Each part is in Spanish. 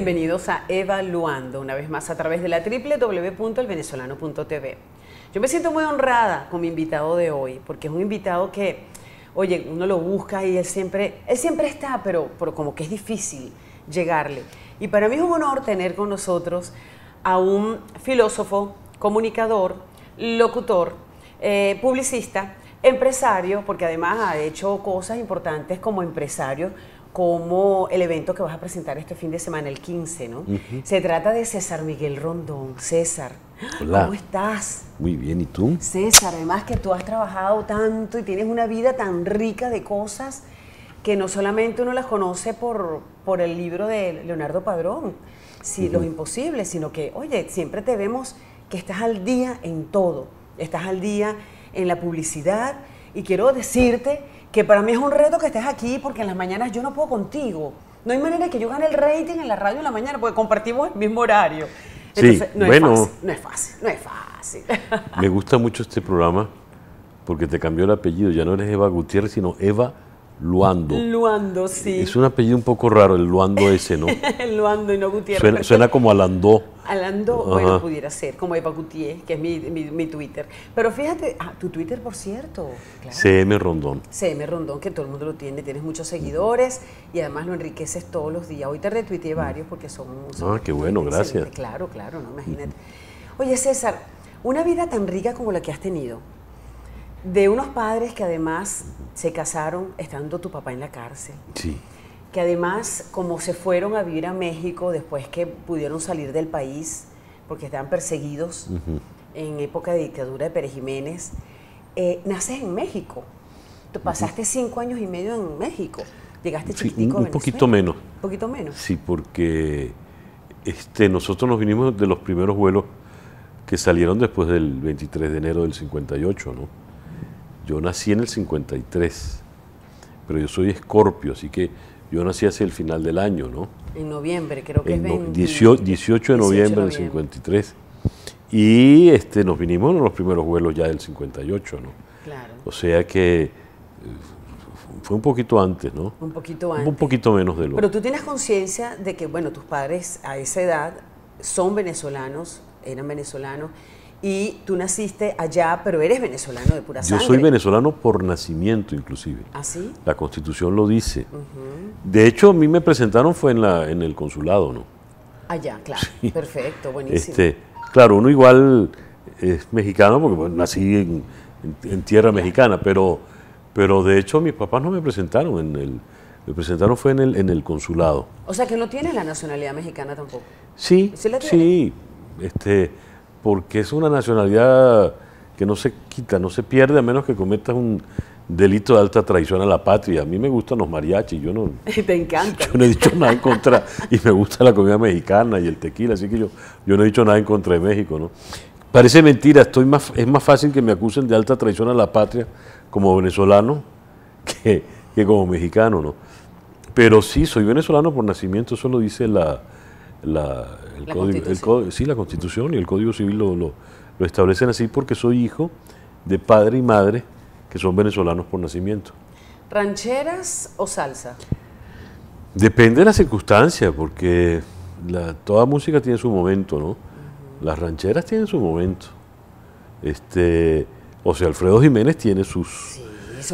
Bienvenidos a Evaluando, una vez más a través de la www.elvenezolano.tv. Yo me siento muy honrada con mi invitado de hoy, porque es un invitado que, oye, uno lo busca y él siempre, siempre está, pero, como que es difícil llegarle. Y para mí es un honor tener con nosotros a un filósofo, comunicador, locutor, eh, publicista, empresario, porque además ha hecho cosas importantes como empresario, como el evento que vas a presentar este fin de semana, el 15, ¿no? Se trata de César Miguel Rondón. César, ¿cómo estás? Muy bien, ¿y tú? César, además que tú has trabajado tanto y tienes una vida tan rica de cosas que no solamente uno las conoce por, por el libro de Leonardo Padrón, si, Los Imposibles, sino que, oye, siempre te vemos que estás al día en todo, estás al día en la publicidad y quiero decirte que para mí es un reto que estés aquí porque en las mañanas yo no puedo contigo. No hay manera de que yo gane el rating en la radio en la mañana porque compartimos el mismo horario. Entonces, no es fácil, no es fácil, no es fácil. Me gusta mucho este programa porque te cambió el apellido. Ya no eres Eva Gutiérrez, sino Eva Luando. Luando, sí. Es un apellido un poco raro, el Luando ese, ¿no? el Luando y no Gutiérrez. suena como Alandó hablando bueno, pudiera ser, como Eva Gutiérrez, que es mi, Twitter. Pero fíjate, ah, tu Twitter, por cierto. Claro. CM Rondón. CM Rondón, que todo el mundo lo tiene, tienes muchos seguidores y además lo enriqueces todos los días. Hoy te retuiteé varios porque somos... ah, qué bueno, gracias. Claro, claro, no, imagínate. Oye, César, una vida tan rica como la que has tenido, de unos padres que además se casaron estando tu papá en la cárcel. Sí que además como se fueron a vivir a México después que pudieron salir del país porque estaban perseguidos en época de dictadura de Pérez Jiménez, eh, naces en México. Tú pasaste cinco años y medio en México. Llegaste chiquitico a un poquito menos. Un poquito menos. Sí, porque este, nosotros nos vinimos de los primeros vuelos que salieron después del 23 de enero del 58, ¿no? Yo nací en el 53, pero yo soy escorpio, así que yo nací hacia el final del año, ¿no? En noviembre, creo que en 18, de noviembre del 53. Y este, nos vinimos en los primeros vuelos ya del 58, ¿no? Claro. O sea que eh, fue un poquito antes, ¿no? Un poquito antes. Un poquito menos de lo. Pero tú tienes conciencia de que, bueno, tus padres a esa edad son venezolanos, eran venezolanos, y tú naciste allá, pero eres venezolano de pura sangre. Yo soy venezolano por nacimiento, inclusive. ¿Ah, La Constitución lo dice. De hecho, a mí me presentaron fue en, la, en el consulado, ¿no? Allá, claro. Perfecto, buenísimo. Este, claro, uno igual es mexicano porque nací en, tierra mexicana, pero, pero de hecho mis papás no me presentaron en el... Me presentaron fue en el, en el consulado. O sea que no tiene la nacionalidad mexicana tampoco. Sí, ¿Sí, la sí. Este, porque es una nacionalidad que no se quita, no se pierde a menos que cometas un delito de alta traición a la patria. A mí me gustan los mariachis, yo no... Te encanta. Yo no he dicho nada en contra, y me gusta la comida mexicana y el tequila, así que yo, yo no he dicho nada en contra de México, ¿no? Parece mentira, estoy más, es más fácil que me acusen de alta traición a la patria como venezolano que, que como mexicano, ¿no? Pero sí, soy venezolano por nacimiento, eso lo dice la, la, constitución. sí, la constitución y el código civil lo, establecen así porque soy hijo de padre y madre que son venezolanos por nacimiento. ¿Rancheras o salsa? Depende de las circunstancia, porque toda música tiene su momento, ¿no? Las rancheras tienen su momento. Este, o sea, Alfredo Jiménez tiene sus,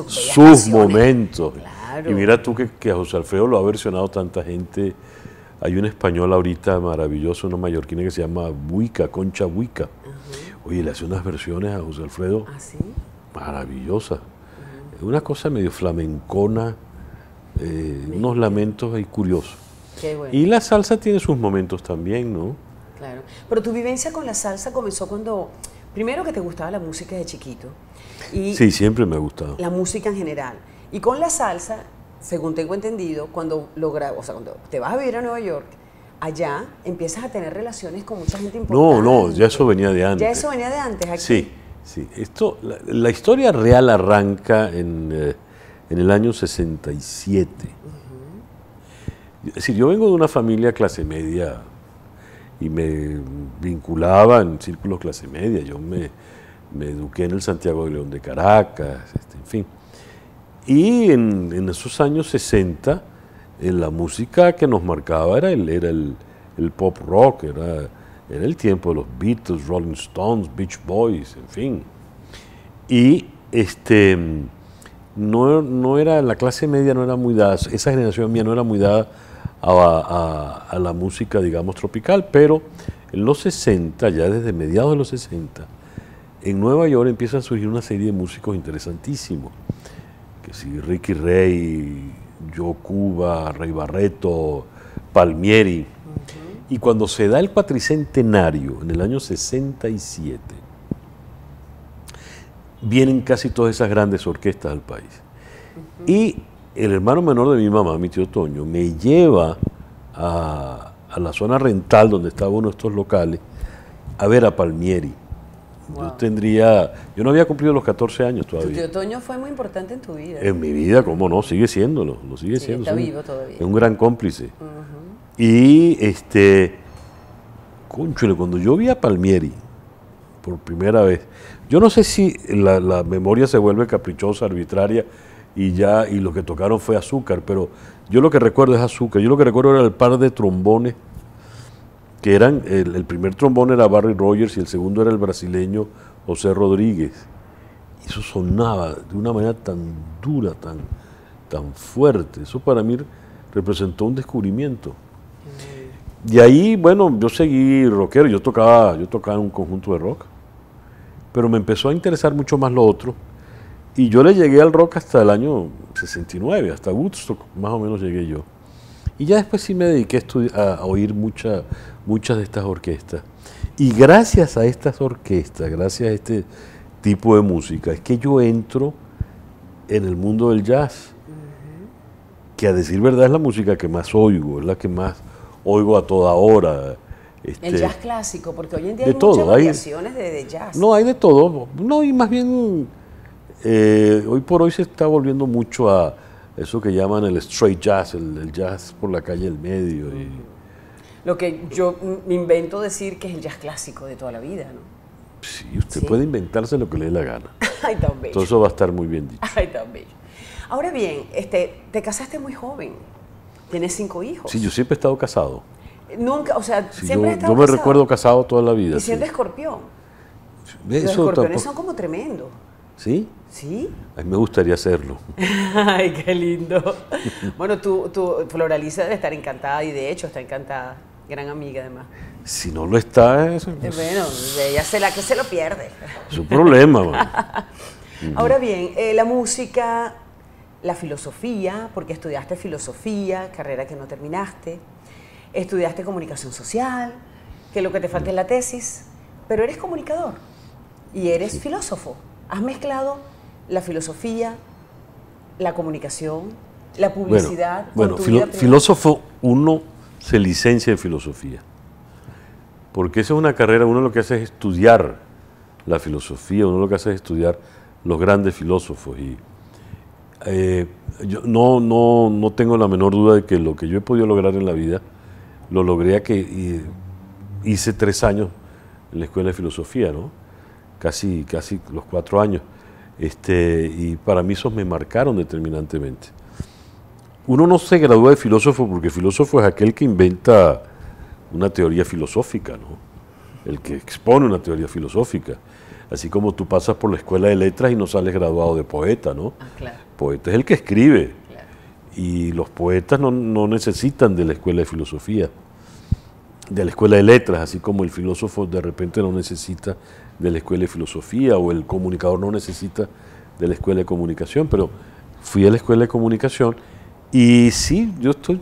sus, momentos. Y mira tú que, que a José Alfredo lo ha versionado tanta gente hay un español ahorita maravilloso, una mallorquina que se llama Buica, Concha Buica. Oye, le hace unas versiones a José Alfredo ¿Ah, sí? Maravillosa. Una cosa medio flamencona, eh, unos lamentos ahí curiosos. Y la salsa tiene sus momentos también, ¿no? Claro. Pero tu vivencia con la salsa comenzó cuando, primero que te gustaba la música de chiquito. Y sí, siempre me ha gustado. La música en general. Y con la salsa según tengo entendido, cuando logra, o sea, cuando te vas a vivir a Nueva York, allá empiezas a tener relaciones con mucha gente importante. No, no, ya eso venía de antes. Ya eso venía de antes aquí. Sí, sí. Esto, la, historia real arranca en, eh, el año 67. Es decir, yo vengo de una familia clase media y me vinculaba en círculos clase media. Yo me, me eduqué en el Santiago de León de Caracas, este, en fin. Y en, esos años 60, eh, la música que nos marcaba era el, era el, pop rock, era, el tiempo de los Beatles, Rolling Stones, Beach Boys, en fin. Y este, no, era, la clase media no era muy dada, esa generación mía no era muy dada a, la música, digamos, tropical, pero en los 60, ya desde mediados de los 60, en Nueva York empieza a surgir una serie de músicos interesantísimos. Ricky Rey, Joe Cuba, Rey Barreto, Palmieri. Y cuando se da el patricentenario, en el año 67, vienen casi todas esas grandes orquestas al país. Y el hermano menor de mi mamá, mi tío Toño, me lleva a, a la zona rental donde estaba uno de estos locales a ver a Palmieri. Yo tendría, yo no había cumplido los 14 años todavía. Tu tío fue muy importante en tu vida. En mi vida, cómo no, sigue siéndolo, lo sigue siendo. Está vivo todavía. Es un gran cómplice. Y este, conchule, cuando yo vi a Palmieri por primera vez, yo no sé si la, la memoria se vuelve caprichosa, arbitraria, y ya, y lo que tocaron fue azúcar, pero yo lo que recuerdo es azúcar, yo lo que recuerdo era el par de trombones que eran, el, primer trombón era Barry Rogers y el segundo era el brasileño José Rodríguez. Eso sonaba de una manera tan dura, tan, tan fuerte. Eso para mí representó un descubrimiento. De mm. ahí, bueno, yo seguí rockero, yo tocaba, yo tocaba en un conjunto de rock, pero me empezó a interesar mucho más lo otro. Y yo le llegué al rock hasta el año 69, hasta Woodstock, más o menos llegué yo. Y ya después sí me dediqué a, oír muchas de estas orquestas. Y gracias a estas orquestas, gracias a este tipo de música, es que yo entro en el mundo del jazz, que a decir verdad es la música que más oigo, es la que más oigo a toda hora. Este, el jazz clásico, porque hoy en día hay todo, muchas de, jazz. No, hay de todo. No, y más bien, eh, hoy por hoy se está volviendo mucho a, eso que llaman el straight jazz, el, jazz por la calle del medio. Y... Lo que yo me invento decir que es el jazz clásico de toda la vida, ¿no? Sí, usted puede inventarse lo que le dé la gana. Ay, tan bello. Todo eso va a estar muy bien dicho. Ay, tan bello. Ahora bien, este, te casaste muy joven. Tienes cinco hijos. Sí, yo siempre he estado casado. Nunca, o sea, siempre yo, he estado Yo me recuerdo casado toda la vida. Y siendo escorpión. Los escorpiones son como tremendo. ¿Sí? ¿Sí? A mí me gustaría hacerlo. Ay, qué lindo. Bueno, tú, tú, Floraliza debe estar encantada y de hecho está encantada. Gran amiga además. Si no lo está, eh, eh, es... Bueno, ella se la que se lo pierde. Es problema. Ahora bien, eh, la música, la filosofía, porque estudiaste filosofía, carrera que no terminaste, estudiaste comunicación social, que lo que te falta es la tesis, pero eres comunicador y eres filósofo. Has mezclado la filosofía, la comunicación, la publicidad. Bueno, bueno filósofo uno se licencia en filosofía, porque esa es una carrera, uno lo que hace es estudiar la filosofía, uno lo que hace es estudiar los grandes filósofos y eh, yo no, no, no, tengo la menor duda de que lo que yo he podido lograr en la vida, lo logré a que eh, hice tres años en la Escuela de Filosofía, ¿no? casi, casi los cuatro años. Este, y para mí esos me marcaron determinantemente. Uno no se gradúa de filósofo porque filósofo es aquel que inventa una teoría filosófica, ¿no? el que expone una teoría filosófica. Así como tú pasas por la escuela de letras y no sales graduado de poeta, ¿no? Ah, poeta es el que escribe. Y los poetas no, no necesitan de la escuela de filosofía, de la escuela de letras, así como el filósofo de repente no necesita de la Escuela de Filosofía o el comunicador no necesita de la Escuela de Comunicación, pero fui a la Escuela de Comunicación y sí, yo, estoy,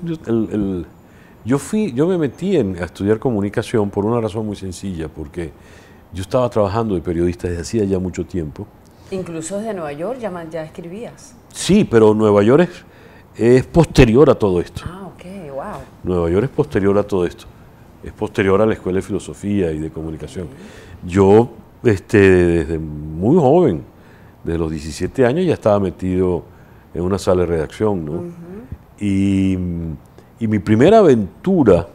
yo, fui, yo me metí en, a estudiar comunicación por una razón muy sencilla, porque yo estaba trabajando de periodista desde hacía ya mucho tiempo. Incluso desde Nueva York ya, ya escribías. Sí, pero Nueva York es, posterior a todo esto. Ah, ok, wow. Nueva York es posterior a todo esto. Es posterior a la Escuela de Filosofía y de Comunicación. Yo este, desde muy joven, desde los 17 años ya estaba metido en una sala de redacción, ¿no? y, mi primera aventura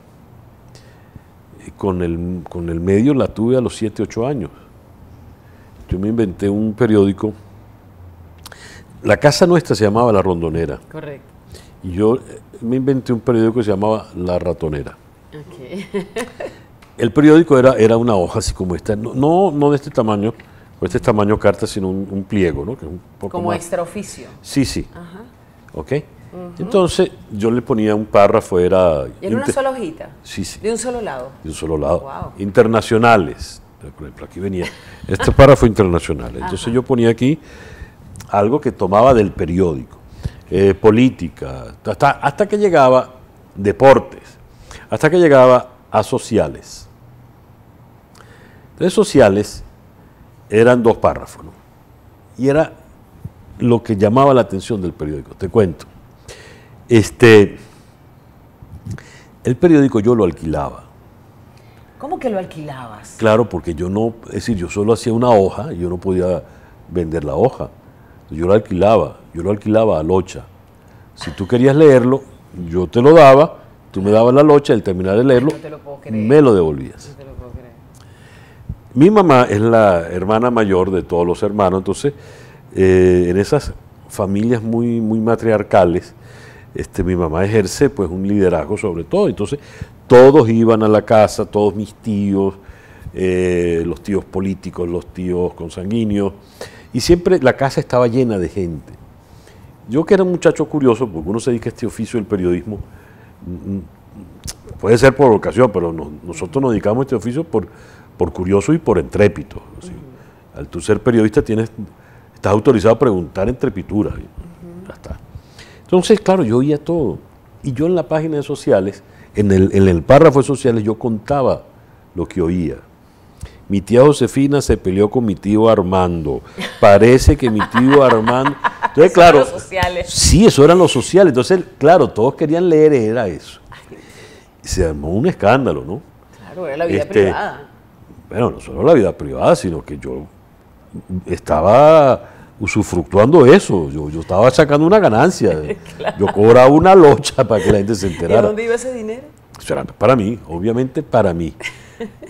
eh, con el, medio la tuve a los 7, 8 años. Yo me inventé un periódico. La casa nuestra se llamaba La Rondonera. Correcto. Y yo eh, me inventé un periódico que se llamaba La Ratonera. el periódico era, era una hoja así como esta, no, no, de este tamaño, o este tamaño carta, sino un, pliego, ¿no? como extraoficio. Sí, sí. Ajá. ¿Ok? Entonces yo le ponía un párrafo, era... en una sola hojita? Sí, sí. ¿De un solo lado? De un solo lado. Internacionales. Por ejemplo, aquí venía este párrafo internacional. Entonces yo ponía aquí algo que tomaba del periódico, eh, política, hasta, hasta que llegaba deportes, hasta que llegaba a sociales redes sociales eran dos párrafos. Y era lo que llamaba la atención del periódico, te cuento. Este, el periódico yo lo alquilaba. ¿Cómo que lo alquilabas? Claro, porque yo no, es decir, yo solo hacía una hoja, yo no podía vender la hoja. Yo lo alquilaba, yo lo alquilaba a locha. Si tú querías leerlo, yo te lo daba, tú me dabas la locha, al terminar de leerlo, me lo devolvías mi mamá es la hermana mayor de todos los hermanos, entonces eh, en esas familias muy, muy matriarcales, este, mi mamá ejerce pues un liderazgo sobre todo, entonces todos iban a la casa, todos mis tíos, eh, los tíos políticos, los tíos consanguíneos, y siempre la casa estaba llena de gente. Yo que era un muchacho curioso, porque uno se dedica a este oficio del periodismo, mm, mm, puede ser por vocación, pero nosotros nos dedicamos a este oficio por, por curioso y por entrepito. Al tú ser periodista tienes, estás autorizado a preguntar entrepituras. Entonces, claro, yo oía todo. Y yo en la página de sociales, en el, en el párrafo de sociales, yo contaba lo que oía. Mi tía Josefina se peleó con mi tío Armando. Parece que mi tío Armando. Entonces, claro. Sí, eso eran los sociales. Entonces, claro, todos querían leer, era eso. Se armó un escándalo, ¿no? Claro, era la vida este, privada bueno, no solo la vida privada, sino que yo estaba usufructuando eso. Yo, yo estaba sacando una ganancia. Yo cobraba una locha para que la gente se enterara. ¿Y dónde iba ese dinero? para mí, obviamente para mí.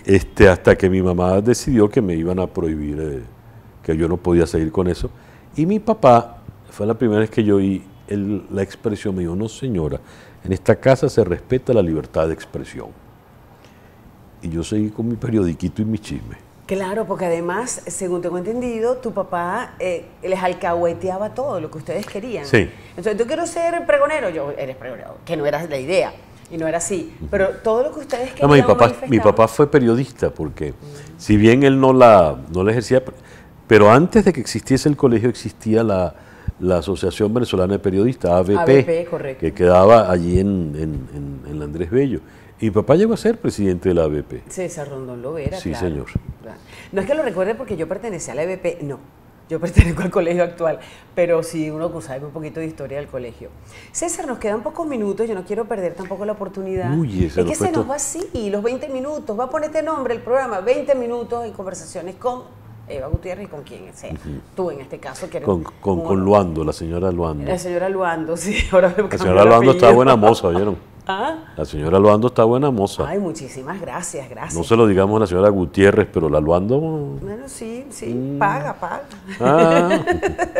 Este, hasta que mi mamá decidió que me iban a prohibir, eh, que yo no podía seguir con eso. Y mi papá, fue la primera vez que yo oí la expresión, me dijo, no señora, en esta casa se respeta la libertad de expresión y yo seguí con mi periodiquito y mi chisme. Claro, porque además, según tengo entendido, tu papá eh, les alcahueteaba todo lo que ustedes querían. Sí. Entonces, yo quiero ser pregonero, yo eres pregonero, que no era la idea y no era así. Pero todo lo que ustedes querían. No, mi papá, mi papá fue periodista porque, mm. si bien él no la, no la ejercía, pero antes de que existiese el colegio existía la, Asociación Venezolana de Periodistas, AVP, ABP, que quedaba allí en, en, en Andrés Bello. Y papá llegó a ser presidente de la ABP. César Rondón lo Sí, señor. No es que lo recuerde porque yo pertenecía a la ABP, no. Yo pertenezco al colegio actual, pero sí uno sabe un poquito de historia del colegio. César, nos quedan pocos minutos, yo no quiero perder tampoco la oportunidad. Uy, es que se nos va así, los 20 minutos, va a poner este nombre el programa, 20 minutos en conversaciones con Eva Gutiérrez y con quien sea. Tú en este caso. Que con, con, Luando, la señora Luando. La señora Luando, sí. Ahora la señora Luando está buena moza, vieron. ¿Ah? La señora Luando está buena moza. Ay, muchísimas gracias, gracias. No se lo digamos a la señora Gutiérrez, pero la Luando... Bueno, sí, sí, mm. paga, paga. Ah.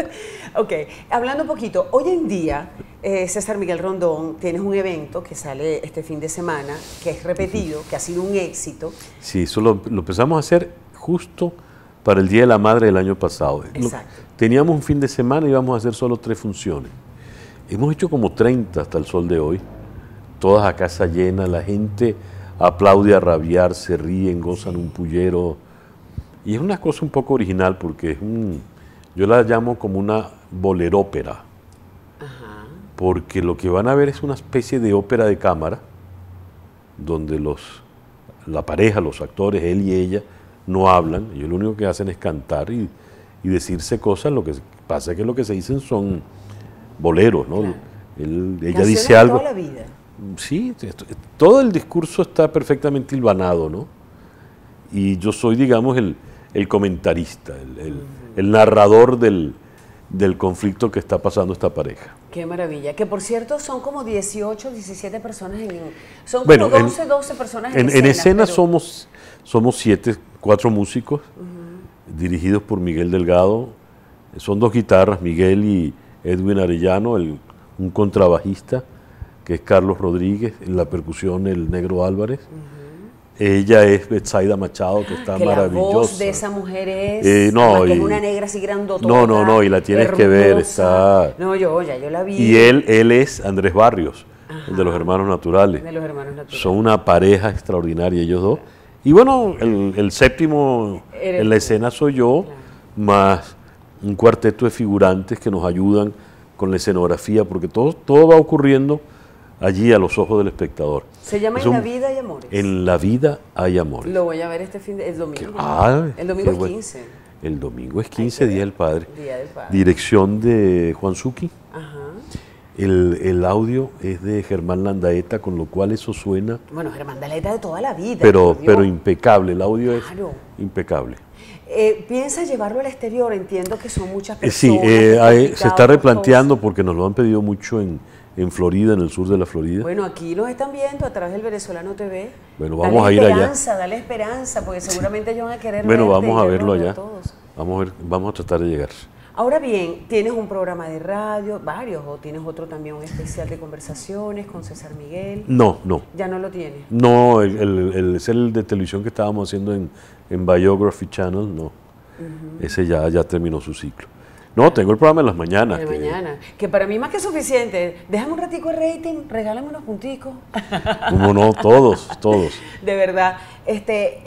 ok, hablando un poquito, hoy en día, eh, César Miguel Rondón, tienes un evento que sale este fin de semana, que es repetido, que ha sido un éxito. Sí, eso lo, empezamos a hacer justo para el Día de la Madre del año pasado. Exacto. teníamos un fin de semana y íbamos a hacer solo tres funciones. Hemos hecho como 30 hasta el sol de hoy todas a casa llena, la gente aplaude a rabiar, se ríen, gozan un pullero. Y es una cosa un poco original porque es un, yo la llamo como una bolerópera, porque lo que van a ver es una especie de ópera de cámara, donde los, la pareja, los actores, él y ella, no hablan, y lo único que hacen es cantar y, decirse cosas, lo que pasa es que lo que se dicen son boleros, ¿no? ella dice algo. Toda la vida sí, todo el discurso está perfectamente hilvanado, ¿no? Y yo soy, digamos, el, comentarista, el, narrador del, conflicto que está pasando esta pareja. Qué maravilla. Que por cierto son como 18, 17 personas en... Son como bueno, 12, 12 personas en, escena. somos, somos siete, cuatro músicos dirigidos por Miguel Delgado. Son dos guitarras, Miguel y Edwin Arellano, un contrabajista que es Carlos Rodríguez, en la percusión el Negro Álvarez. Ella es Betsaida Machado, que ah, está maravillosa. La voz de esa mujer es, eh, no, una negra así grandota No, no, no, y la tienes que ver. Está... No, yo ya yo la vi. Y él, él es Andrés Barrios, el de los hermanos naturales. De los hermanos naturales. Son una pareja extraordinaria ellos dos. Y bueno, el, séptimo en la escena soy yo, más un cuarteto de figurantes que nos ayudan con la escenografía, porque todo, todo va ocurriendo allí a los ojos del espectador. ¿Se llama En la vida hay amores? En la vida hay amores. Lo voy a ver este fin de, el domingo. Ah, el domingo es 15. El domingo es 15, Día del Padre. Día del Padre. Dirección de Juan Suki. Ajá. El, audio es de Germán Landaeta, con lo cual eso suena. Bueno, Germán Landaeta de toda la vida. Pero, pero impecable, el audio es impecable. Eh, ¿Piensa llevarlo al exterior? Entiendo que son muchas eh, personas. Eh, sí, se está replanteando porque nos lo han pedido mucho en, en Florida, en el sur de la Florida. Bueno, aquí los están viendo a través del Venezolano TV. Bueno, vamos a ir esperanza, allá. Dale esperanza, porque seguramente ellos van a querer Bueno, vamos a verlo allá. Vamos a, ver, vamos a tratar de llegar. Ahora bien, tienes un programa de radio, varios, o tienes otro también, un especial de conversaciones con César Miguel. No, no. ¿Ya no lo tienes? No, el, es el de televisión que estábamos haciendo en, Biography Channel, no. Ese ya, ya terminó su ciclo. No, tengo el programa en las mañanas. En que... Que para mí más que suficiente. Déjame un ratico de rating, regálame unos punticos. Como no, todos, todos. De verdad. Este,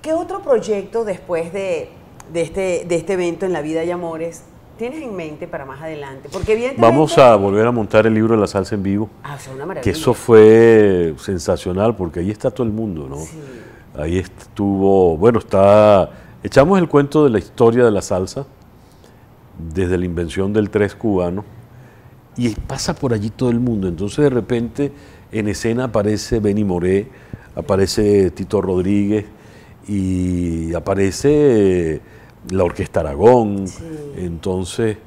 ¿Qué otro proyecto después de, este, de este evento en la vida y amores tienes en mente para más adelante? Porque evidentemente... Vamos a volver a montar el libro de la salsa en vivo. Ah, fue una maravilla. Que eso fue sensacional porque ahí está todo el mundo, ¿no? Ahí estuvo, bueno, está... Echamos el cuento de la historia de la salsa desde la invención del tres cubano, y pasa por allí todo el mundo. Entonces de repente en escena aparece Benny Moré, aparece Tito Rodríguez y aparece eh, la Orquesta Aragón. Entonces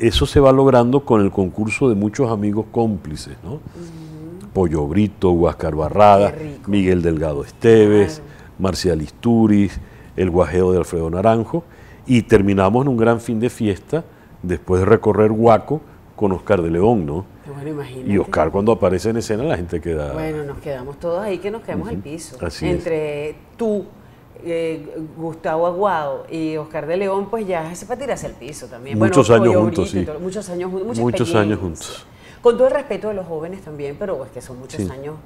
eso se va logrando con el concurso de muchos amigos cómplices, Pollo Brito, Huáscar Barrada, Miguel Delgado Esteves, Marcial Isturiz, El Guajeo de Alfredo Naranjo y terminamos en un gran fin de fiesta, después de recorrer Huaco con Oscar de León, ¿no? Bueno, imagínate. Y Oscar cuando aparece en escena la gente queda... Bueno, nos quedamos todos ahí, que nos quedamos al piso. Así Entre tú, eh, Gustavo Aguado y Oscar de León, pues ya se a tirar hacia al piso también. Muchos años juntos, sí. muchos años, muchos años juntos. Con todo el respeto de los jóvenes también, pero es que son muchos años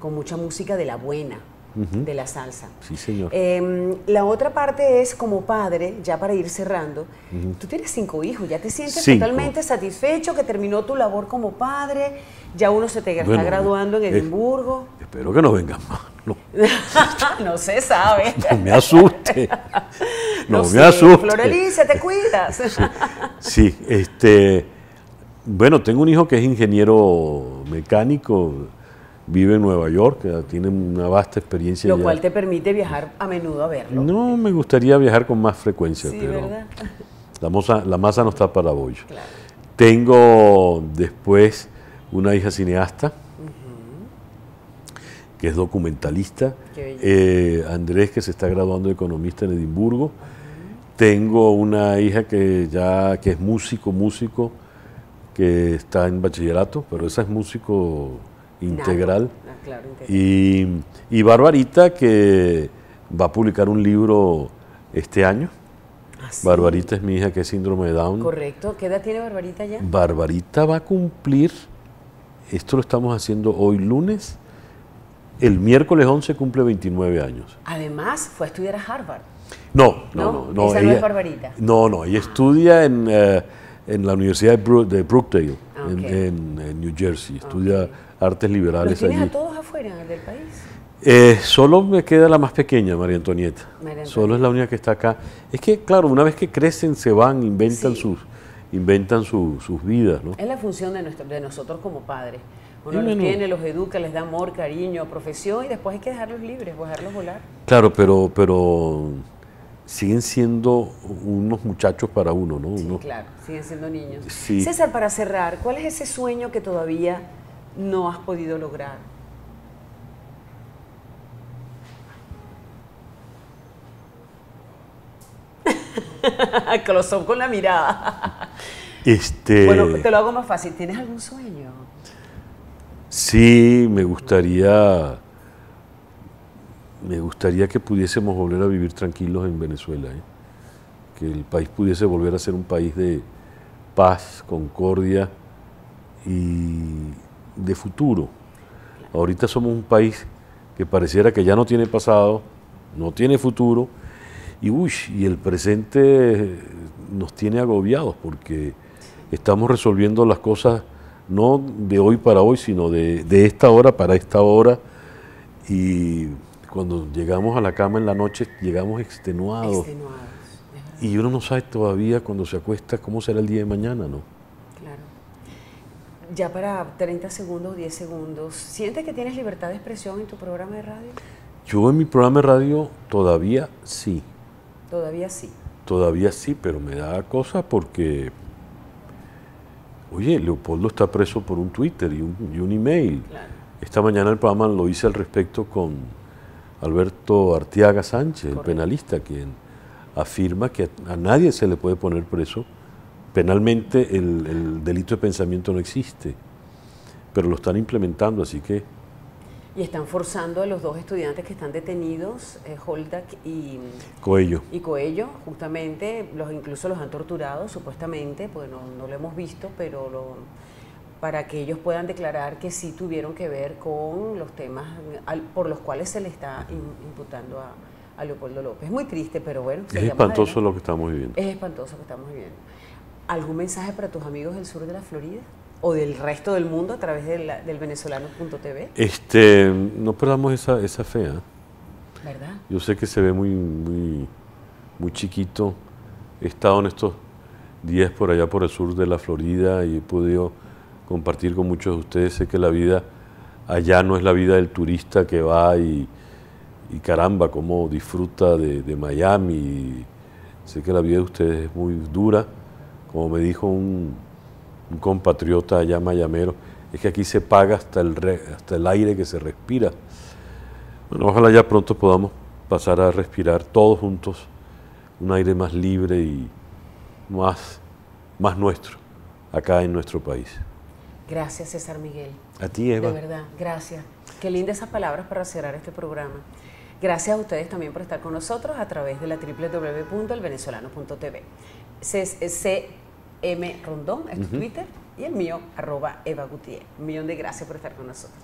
con mucha música de la buena de la salsa. Sí, señor. Em, la otra parte es como padre, ya para ir cerrando, tú tienes cinco hijos, ya te sientes totalmente satisfecho que terminó tu labor como padre, ya uno se te está graduando en eh, Edimburgo. espero que no vengan más. No. se sabe. No me asuste. No, me asuste. Florelice, te cuidas. sí, este. Bueno, tengo un hijo que es ingeniero mecánico vive en Nueva York, eh, tiene una vasta experiencia. Lo cual te permite viajar a menudo a verlo. No, me gustaría viajar con más frecuencia, pero La, masa, la masa no está para bollo. Tengo después una hija cineasta, que es documentalista, eh, Andrés, que se está graduando de economista en Edimburgo. Tengo una hija que ya que es músico, músico, que está en bachillerato, pero esa es músico integral. Ah, y, Barbarita, que va a publicar un libro este año. Ah, Barbarita es mi hija que es síndrome de Down. Correcto. ¿Qué edad tiene Barbarita ya? Barbarita va a cumplir, esto lo estamos haciendo hoy lunes, el miércoles 11 cumple 29 años. Además, fue a estudiar a Harvard. No, no, no. no, no Barbarita. No, no, estudia eh, en, la Universidad de Brookdale. Ah, en, New Jersey. Estudia artes liberales tienes a todos afuera del país? Eh, solo me queda la más pequeña, María Antonieta. Solo es la única que está acá. Es que, claro, una vez que crecen, se van, inventan sus inventan sus vidas. ¿no? Es la función de, de nosotros como padres. Uno los tiene, los educa, les da amor, cariño, profesión y después hay que dejarlos libres, dejarlos volar. Claro, pero, pero siguen siendo unos muchachos para uno, ¿no? Sí, claro, siguen siendo niños. César, para cerrar, ¿cuál es ese sueño que todavía no has podido lograr? lo con la mirada. Este... Bueno, te lo hago más fácil. ¿Tienes algún sueño? Sí, me gustaría me gustaría que pudiésemos volver a vivir tranquilos en Venezuela, ¿eh? que el país pudiese volver a ser un país de paz, concordia y de futuro. Ahorita somos un país que pareciera que ya no tiene pasado, no tiene futuro, y, uy, y el presente nos tiene agobiados porque estamos resolviendo las cosas no de hoy para hoy, sino de, de esta hora para esta hora. Y cuando llegamos a la cama en la noche, llegamos extenuados. Y uno no sabe todavía cuando se acuesta cómo será el día de mañana, ¿no? Claro. Ya para 30 segundos, 10 segundos, ¿sientes que tienes libertad de expresión en tu programa de radio? Yo en mi programa de radio todavía sí. Todavía sí. Todavía sí, pero me da cosa porque, oye, Leopoldo está preso por un Twitter y un, email. Esta mañana el programa lo hice al respecto con, Alberto Artiaga Sánchez, el penalista, quien afirma que a nadie se le puede poner preso. Penalmente el, delito de pensamiento no existe, pero lo están implementando, así que... Y están forzando a los dos estudiantes que están detenidos, eh, Holtak y Coello. Y Coello, justamente, los, incluso los han torturado, supuestamente, Pues no, no lo hemos visto, pero lo, para que ellos puedan declarar que sí tuvieron que ver con los temas por los cuales se le está imputando a, Leopoldo López. Es Muy triste, pero bueno. Es espantoso lo que estamos viviendo. Es espantoso lo que estamos viviendo. ¿Algún mensaje para tus amigos del sur de la Florida? o del resto del mundo a través del venezolano.tv? Este, no perdamos esa, esa fe. ¿ah? ¿Verdad? Yo sé que se ve muy, muy, muy chiquito. He estado en estos días por allá por el sur de la Florida y he podido compartir con muchos de ustedes. Sé que la vida allá no es la vida del turista que va y, caramba, cómo disfruta de, Miami. Sé que la vida de ustedes es muy dura. Como me dijo un, compatriota allá mayamero, es que aquí se paga hasta el, hasta el aire que se respira. Bueno, ojalá ya pronto podamos pasar a respirar todos juntos un aire más libre y más, más nuestro acá en nuestro país. Gracias, César Miguel. A ti, Eva. De verdad, gracias. Qué lindas esas palabras para cerrar este programa. Gracias a ustedes también por estar con nosotros a través de la www.elvenezolano.tv. CM Rondón es tu Twitter y el mío, arroba Eva Gutiérrez. Un millón de gracias por estar con nosotros.